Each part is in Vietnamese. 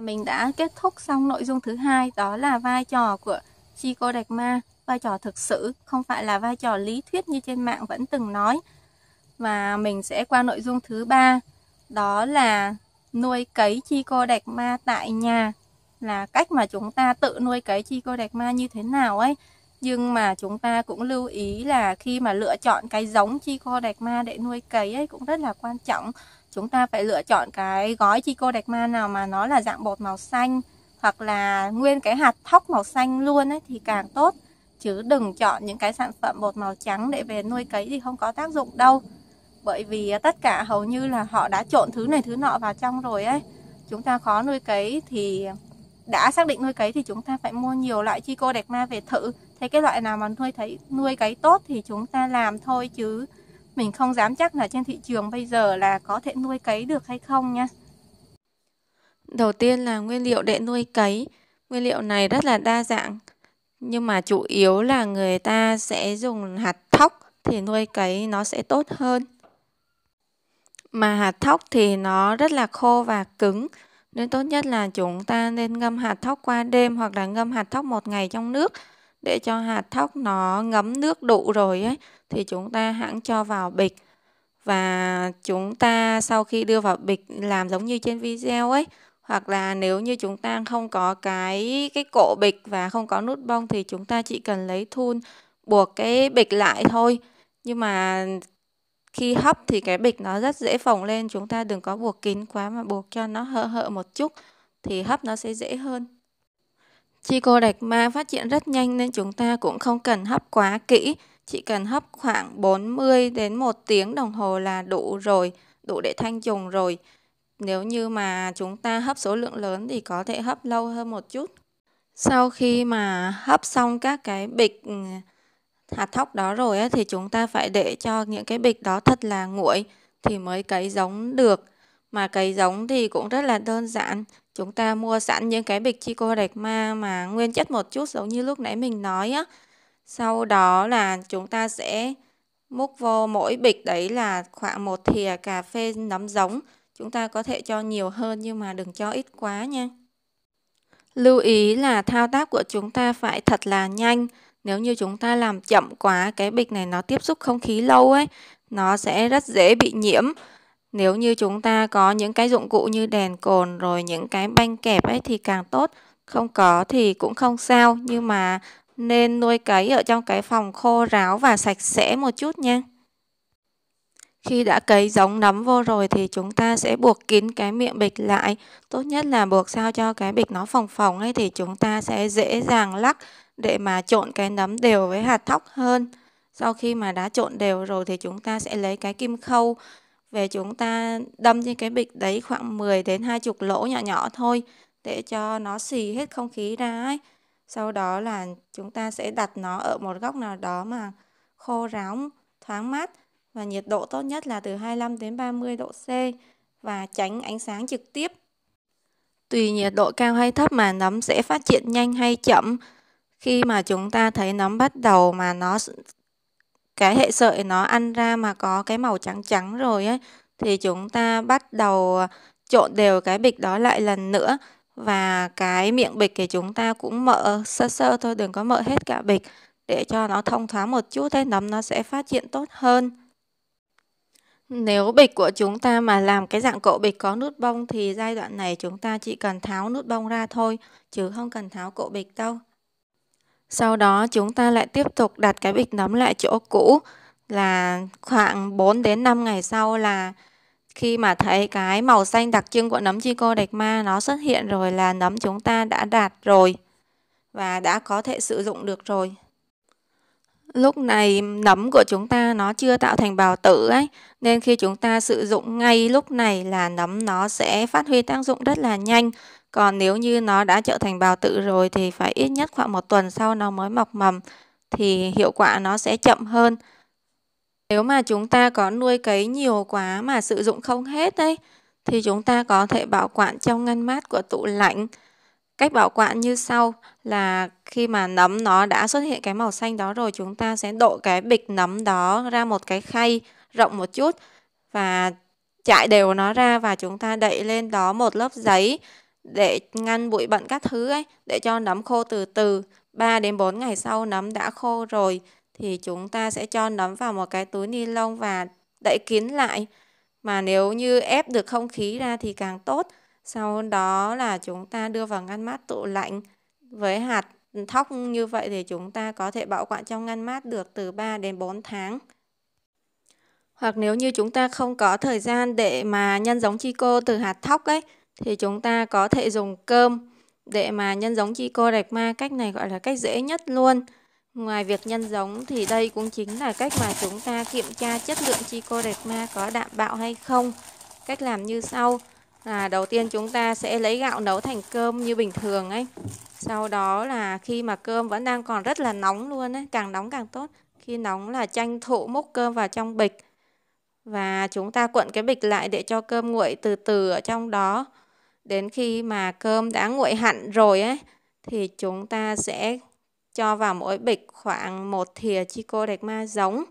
Mình đã kết thúc xong nội dung thứ hai đó là vai trò của chi cô Đạch Ma, vai trò thực sự không phải là vai trò lý thuyết như trên mạng vẫn từng nói. Và mình sẽ qua nội dung thứ ba đó là nuôi cấy chi cô Đạch Ma tại nhà là cách mà chúng ta tự nuôi cấy chi cô Đạch Ma như thế nào ấy. Nhưng mà chúng ta cũng lưu ý là khi mà lựa chọn cái giống chi cô Đạch Ma để nuôi cấy ấy cũng rất là quan trọng chúng ta phải lựa chọn cái gói Chico Đạch Ma nào mà nó là dạng bột màu xanh hoặc là nguyên cái hạt thóc màu xanh luôn ấy, thì càng tốt chứ đừng chọn những cái sản phẩm bột màu trắng để về nuôi cấy thì không có tác dụng đâu bởi vì à, tất cả hầu như là họ đã trộn thứ này thứ nọ vào trong rồi ấy chúng ta khó nuôi cấy thì đã xác định nuôi cấy thì chúng ta phải mua nhiều loại chico đẹp ma về thử thấy cái loại nào mà nuôi thấy nuôi cấy tốt thì chúng ta làm thôi chứ mình không dám chắc là trên thị trường bây giờ là có thể nuôi cấy được hay không nha. Đầu tiên là nguyên liệu để nuôi cấy. Nguyên liệu này rất là đa dạng, nhưng mà chủ yếu là người ta sẽ dùng hạt thóc thì nuôi cấy nó sẽ tốt hơn. Mà hạt thóc thì nó rất là khô và cứng, nên tốt nhất là chúng ta nên ngâm hạt thóc qua đêm hoặc là ngâm hạt thóc một ngày trong nước để cho hạt thóc nó ngấm nước đủ rồi ấy thì chúng ta hãng cho vào bịch và chúng ta sau khi đưa vào bịch làm giống như trên video ấy hoặc là nếu như chúng ta không có cái cái cổ bịch và không có nút bông thì chúng ta chỉ cần lấy thun buộc cái bịch lại thôi nhưng mà khi hấp thì cái bịch nó rất dễ phồng lên chúng ta đừng có buộc kín quá mà buộc cho nó hở hở một chút thì hấp nó sẽ dễ hơn Chi cô đạch ma phát triển rất nhanh nên chúng ta cũng không cần hấp quá kỹ, chỉ cần hấp khoảng 40 đến 1 tiếng đồng hồ là đủ rồi, đủ để thanh trùng rồi. Nếu như mà chúng ta hấp số lượng lớn thì có thể hấp lâu hơn một chút. Sau khi mà hấp xong các cái bịch ừ, hạt thóc đó rồi ấy, thì chúng ta phải để cho những cái bịch đó thật là nguội thì mới cấy giống được. Mà cấy giống thì cũng rất là đơn giản, chúng ta mua sẵn những cái bịch chi cô Đạch Ma mà nguyên chất một chút giống như lúc nãy mình nói á. Sau đó là chúng ta sẽ múc vô mỗi bịch đấy là khoảng một thìa cà phê nấm giống. Chúng ta có thể cho nhiều hơn nhưng mà đừng cho ít quá nha. Lưu ý là thao tác của chúng ta phải thật là nhanh. Nếu như chúng ta làm chậm quá cái bịch này nó tiếp xúc không khí lâu ấy, nó sẽ rất dễ bị nhiễm. Nếu như chúng ta có những cái dụng cụ như đèn cồn rồi những cái banh kẹp ấy thì càng tốt, không có thì cũng không sao nhưng mà nên nuôi cấy ở trong cái phòng khô ráo và sạch sẽ một chút nha. Khi đã cấy giống nấm vô rồi thì chúng ta sẽ buộc kín cái miệng bịch lại. Tốt nhất là buộc sao cho cái bịch nó phồng phồng ấy thì chúng ta sẽ dễ dàng lắc để mà trộn cái nấm đều với hạt thóc hơn. Sau khi mà đã trộn đều rồi thì chúng ta sẽ lấy cái kim khâu về chúng ta đâm trên cái bịch đấy khoảng 10 đến 20 lỗ nhỏ nhỏ thôi để cho nó xì hết không khí ra ấy. Sau đó là chúng ta sẽ đặt nó ở một góc nào đó mà khô ráo, thoáng mát và nhiệt độ tốt nhất là từ 25 đến 30 độ C và tránh ánh sáng trực tiếp. Tùy nhiệt độ cao hay thấp mà nấm sẽ phát triển nhanh hay chậm. Khi mà chúng ta thấy nấm bắt đầu mà nó cái hệ sợi nó ăn ra mà có cái màu trắng trắng rồi ấy thì chúng ta bắt đầu ờ, trộn đều cái bịch đó lại lần nữa và cái miệng bịch thì chúng ta cũng mở sơ sơ thôi đừng có mở hết cả bịch để cho nó thông thoáng một chút thế nấm nó sẽ phát triển tốt hơn nếu bịch của chúng ta mà làm cái dạng cộ bịch có nút bông thì giai đoạn này chúng ta chỉ cần tháo nút bông ra thôi chứ không cần tháo cộ bịch đâu sau đó chúng ta lại tiếp tục đặt cái bịch nấm lại chỗ cũ là khoảng 4 đến 5 ngày sau là khi mà thấy cái màu xanh đặc trưng của nấm Chico Đạch Ma nó xuất hiện rồi là nấm chúng ta đã đạt rồi và đã có thể sử dụng được rồi. Lúc này nấm của chúng ta nó chưa tạo thành bào tử ấy nên khi chúng ta sử dụng ngay lúc này là nấm nó sẽ phát huy tác dụng rất là nhanh còn nếu như nó đã trở thành bào tử rồi thì phải ít nhất khoảng một tuần sau nó mới mọc mầm thì hiệu quả nó sẽ chậm hơn. Nếu mà chúng ta có nuôi cấy nhiều quá mà sử dụng không hết đấy thì chúng ta có thể bảo quản trong ngăn mát của tủ lạnh. Cách bảo quản như sau là khi mà nấm nó đã xuất hiện cái màu xanh đó rồi chúng ta sẽ độ cái bịch nấm đó ra một cái khay rộng một chút và trải đều nó ra và chúng ta đậy lên đó một lớp giấy để ngăn bụi bẩn các thứ ấy, để cho nấm khô từ từ. 3 đến 4 ngày sau nấm đã khô rồi thì chúng ta sẽ cho nấm vào một cái túi ni lông và đậy kín lại. Mà nếu như ép được không khí ra thì càng tốt. Sau đó là chúng ta đưa vào ngăn mát tủ lạnh với hạt thóc như vậy thì chúng ta có thể bảo quản trong ngăn mát được từ 3 đến 4 tháng. Hoặc nếu như chúng ta không có thời gian để mà nhân giống chi cô từ hạt thóc ấy thì chúng ta có thể dùng cơm để mà nhân giống chi cô rạch ma. Cách này gọi là cách dễ nhất luôn. Ngoài việc nhân giống thì đây cũng chính là cách mà chúng ta kiểm tra chất lượng chi cô rạch ma có đảm bảo hay không. Cách làm như sau. là đầu tiên chúng ta sẽ lấy gạo nấu thành cơm như bình thường ấy. Sau đó là khi mà cơm vẫn đang còn rất là nóng luôn ấy, càng nóng càng tốt. Khi nóng là tranh thủ múc cơm vào trong bịch. Và chúng ta cuộn cái bịch lại để cho cơm nguội từ từ ở trong đó. Đến khi mà cơm đã nguội hẳn rồi ấy, thì chúng ta sẽ cho vào mỗi bịch khoảng một thìa Chico Đạch Ma giống.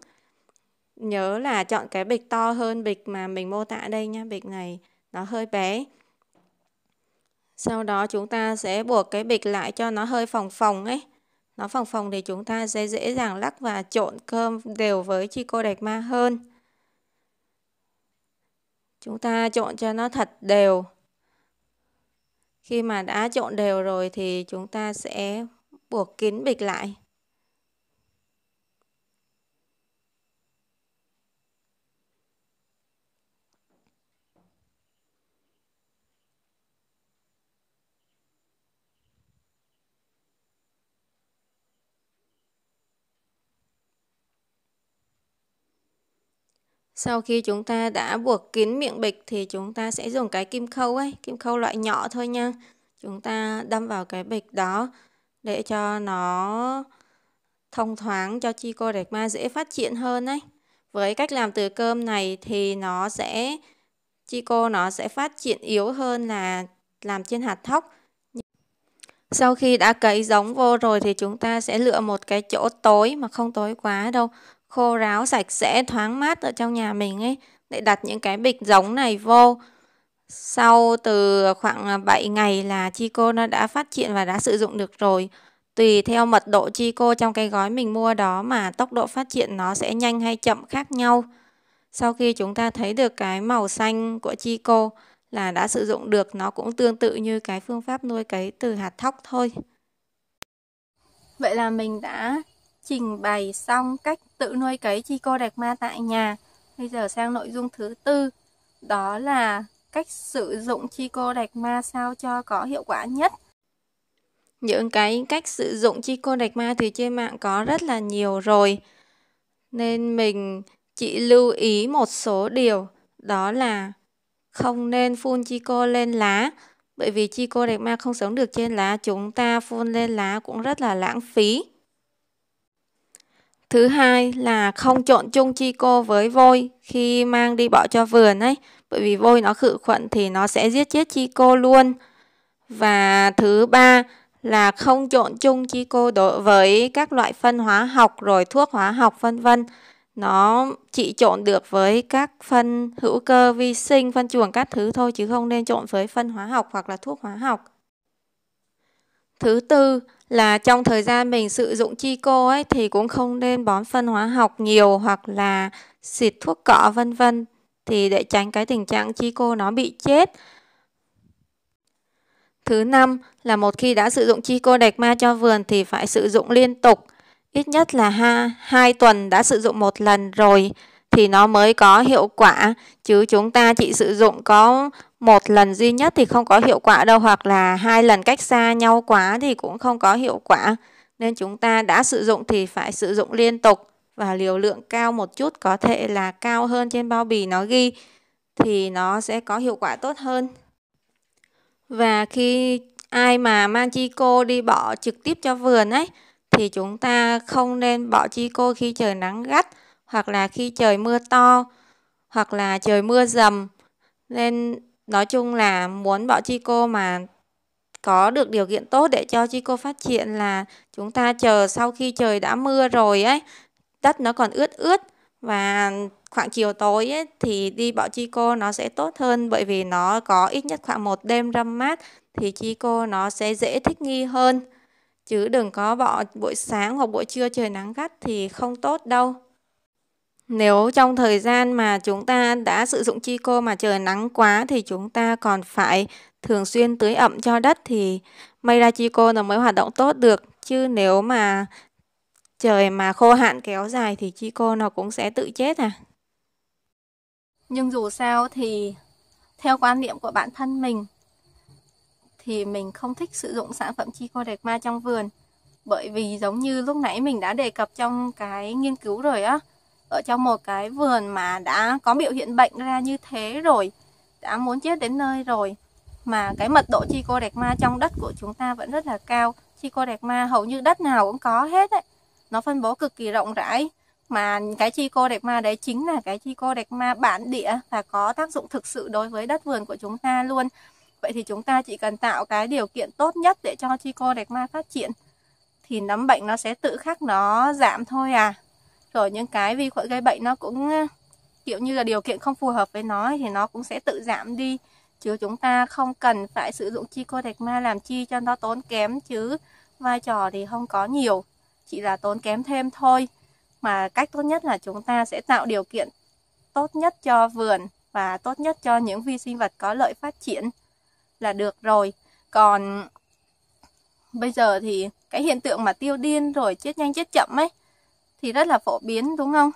Nhớ là chọn cái bịch to hơn bịch mà mình mô tả đây nha. Bịch này nó hơi bé. Sau đó chúng ta sẽ buộc cái bịch lại cho nó hơi phồng phồng ấy. Nó phồng phồng thì chúng ta sẽ dễ dàng lắc và trộn cơm đều với Chico Đạch Ma hơn. Chúng ta trộn cho nó thật đều. Khi mà đã trộn đều rồi thì chúng ta sẽ buộc kín bịch lại. Sau khi chúng ta đã buộc kín miệng bịch thì chúng ta sẽ dùng cái kim khâu ấy, kim khâu loại nhỏ thôi nha. Chúng ta đâm vào cái bịch đó để cho nó thông thoáng cho chi cô đẹp ma dễ phát triển hơn ấy. Với cách làm từ cơm này thì nó sẽ chi cô nó sẽ phát triển yếu hơn là làm trên hạt thóc. Sau khi đã cấy giống vô rồi thì chúng ta sẽ lựa một cái chỗ tối mà không tối quá đâu khô ráo sạch sẽ thoáng mát ở trong nhà mình ấy để đặt những cái bịch giống này vô sau từ khoảng 7 à, ngày là Chico nó đã phát triển và đã sử dụng được rồi tùy theo mật độ Chico trong cái gói mình mua đó mà tốc độ phát triển nó sẽ nhanh hay chậm khác nhau sau khi chúng ta thấy được cái màu xanh của Chico là đã sử dụng được nó cũng tương tự như cái phương pháp nuôi cấy từ hạt thóc thôi. Vậy là mình đã trình bày xong cách tự nuôi cấy chi cô Đạch Ma tại nhà. Bây giờ sang nội dung thứ tư, đó là cách sử dụng chi cô Đạch Ma sao cho có hiệu quả nhất. Những cái cách sử dụng chi cô Đạch Ma thì trên mạng có rất là nhiều rồi. Nên mình chỉ lưu ý một số điều, đó là không nên phun chi cô lên lá. Bởi vì chi cô Đạch Ma không sống được trên lá, chúng ta phun lên lá cũng rất là lãng phí. Thứ hai là không trộn chung chi cô với vôi khi mang đi bỏ cho vườn ấy, bởi vì vôi nó khử khuẩn thì nó sẽ giết chết chi cô luôn. Và thứ ba là không trộn chung chi cô đối với các loại phân hóa học rồi thuốc hóa học vân vân. Nó chỉ trộn được với các phân hữu cơ vi sinh, phân chuồng các thứ thôi chứ không nên trộn với phân hóa học hoặc là thuốc hóa học. Thứ tư là trong thời gian mình sử dụng chi cô ấy thì cũng không nên bón phân hóa học nhiều hoặc là xịt thuốc cỏ vân vân thì để tránh cái tình trạng chi cô nó bị chết. Thứ năm là một khi đã sử dụng chi cô đẹp ma cho vườn thì phải sử dụng liên tục. Ít nhất là ha, 2 tuần đã sử dụng một lần rồi thì nó mới có hiệu quả chứ chúng ta chỉ sử dụng có một lần duy nhất thì không có hiệu quả đâu hoặc là hai lần cách xa nhau quá thì cũng không có hiệu quả nên chúng ta đã sử dụng thì phải sử dụng liên tục và liều lượng cao một chút có thể là cao hơn trên bao bì nó ghi thì nó sẽ có hiệu quả tốt hơn và khi ai mà mang chi cô đi bỏ trực tiếp cho vườn ấy thì chúng ta không nên bỏ chi cô khi trời nắng gắt hoặc là khi trời mưa to hoặc là trời mưa dầm nên nói chung là muốn bọn Chico mà có được điều kiện tốt để cho Chico phát triển là chúng ta chờ sau khi trời đã mưa rồi ấy, đất nó còn ướt ướt và khoảng chiều tối ấy, thì đi bọ Chico nó sẽ tốt hơn bởi vì nó có ít nhất khoảng một đêm râm mát thì Chico nó sẽ dễ thích nghi hơn. Chứ đừng có bọ buổi sáng hoặc buổi trưa trời nắng gắt thì không tốt đâu. Nếu trong thời gian mà chúng ta đã sử dụng chi cô mà trời nắng quá thì chúng ta còn phải thường xuyên tưới ẩm cho đất thì mây ra chi cô nó mới hoạt động tốt được. Chứ nếu mà trời mà khô hạn kéo dài thì chi cô nó cũng sẽ tự chết à. Nhưng dù sao thì theo quan niệm của bản thân mình thì mình không thích sử dụng sản phẩm chi cô đẹp ma trong vườn bởi vì giống như lúc nãy mình đã đề cập trong cái nghiên cứu rồi á ở trong một cái vườn mà đã có biểu hiện bệnh ra như thế rồi đã muốn chết đến nơi rồi mà cái mật độ chicoderma trong đất của chúng ta vẫn rất là cao chicoderma hầu như đất nào cũng có hết đấy nó phân bố cực kỳ rộng rãi mà cái chicoderma đấy chính là cái chicoderma bản địa và có tác dụng thực sự đối với đất vườn của chúng ta luôn vậy thì chúng ta chỉ cần tạo cái điều kiện tốt nhất để cho chicoderma phát triển thì nấm bệnh nó sẽ tự khắc nó giảm thôi à rồi những cái vi khuẩn gây bệnh nó cũng ờ, kiểu như là điều kiện không phù hợp với nó thì nó cũng sẽ tự giảm đi chứ chúng ta không cần phải sử dụng chi cô thạch ma làm chi cho nó tốn kém chứ vai trò thì không có nhiều chỉ là tốn kém thêm thôi mà cách tốt nhất là chúng ta sẽ tạo điều kiện tốt nhất cho vườn và tốt nhất cho những vi sinh vật có lợi phát triển là được rồi còn bây giờ thì cái hiện tượng mà tiêu điên rồi chết nhanh chết chậm ấy thì rất là phổ biến đúng không?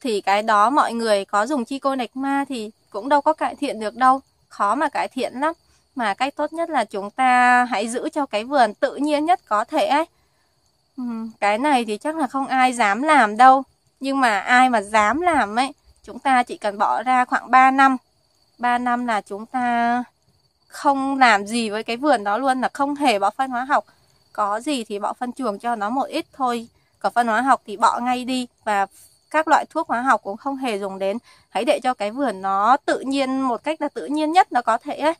Thì cái đó mọi người có dùng chi cô nạch ma thì cũng đâu có cải thiện được đâu, khó mà cải thiện lắm. Mà cách tốt nhất là chúng ta hãy giữ cho cái vườn tự nhiên nhất có thể ấy. Ừ, cái này thì chắc là không ai dám làm đâu, nhưng mà ai mà dám làm ấy, chúng ta chỉ cần bỏ ra khoảng 3 năm. 3 năm là chúng ta không làm gì với cái vườn đó luôn là không hề bỏ phân hóa học có gì thì bỏ phân chuồng cho nó một ít thôi có phân hóa học thì bỏ ngay đi và các loại thuốc hóa học cũng không hề dùng đến hãy để cho cái vườn nó tự nhiên một cách là tự nhiên nhất nó có thể ấy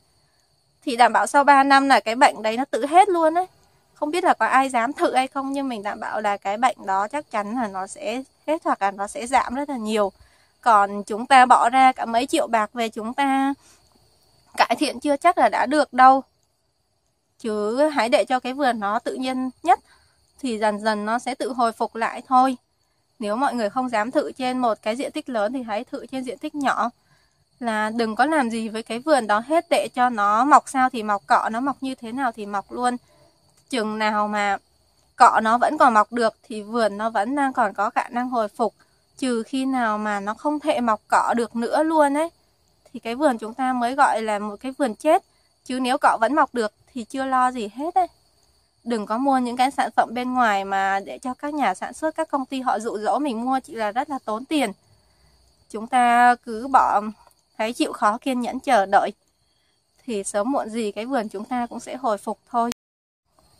thì đảm bảo sau 3 năm là cái bệnh đấy nó tự hết luôn ấy không biết là có ai dám thử hay không nhưng mình đảm bảo là cái bệnh đó chắc chắn là nó sẽ hết hoặc là nó sẽ giảm rất là nhiều còn chúng ta bỏ ra cả mấy triệu bạc về chúng ta cải thiện chưa chắc là đã được đâu chứ hãy để cho cái vườn nó tự nhiên nhất thì dần dần nó sẽ tự hồi phục lại thôi. Nếu mọi người không dám thử trên một cái diện tích lớn thì hãy thử trên diện tích nhỏ. Là đừng có làm gì với cái vườn đó hết để cho nó mọc sao thì mọc cọ, nó mọc như thế nào thì mọc luôn. Chừng nào mà cọ nó vẫn còn mọc được thì vườn nó vẫn đang còn có khả năng hồi phục. Trừ khi nào mà nó không thể mọc cọ được nữa luôn ấy thì cái vườn chúng ta mới gọi là một cái vườn chết. Chứ nếu cọ vẫn mọc được thì chưa lo gì hết ấy đừng có mua những cái sản phẩm bên ngoài mà để cho các nhà sản xuất các công ty họ dụ dỗ mình mua chỉ là rất là tốn tiền chúng ta cứ bỏ thấy chịu khó kiên nhẫn chờ đợi thì sớm muộn gì cái vườn chúng ta cũng sẽ hồi phục thôi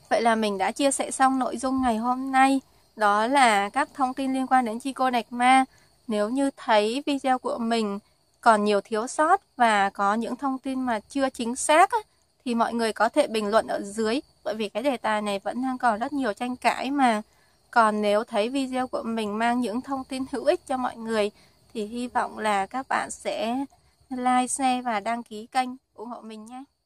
vậy là mình đã chia sẻ xong nội dung ngày hôm nay đó là các thông tin liên quan đến chi cô Đạch Ma nếu như thấy video của mình còn nhiều thiếu sót và có những thông tin mà chưa chính xác thì mọi người có thể bình luận ở dưới bởi vì cái đề tài này vẫn đang còn rất nhiều tranh cãi mà còn nếu thấy video của mình mang những thông tin hữu ích cho mọi người thì hy vọng là các bạn sẽ like, share và đăng ký kênh ủng hộ mình nhé.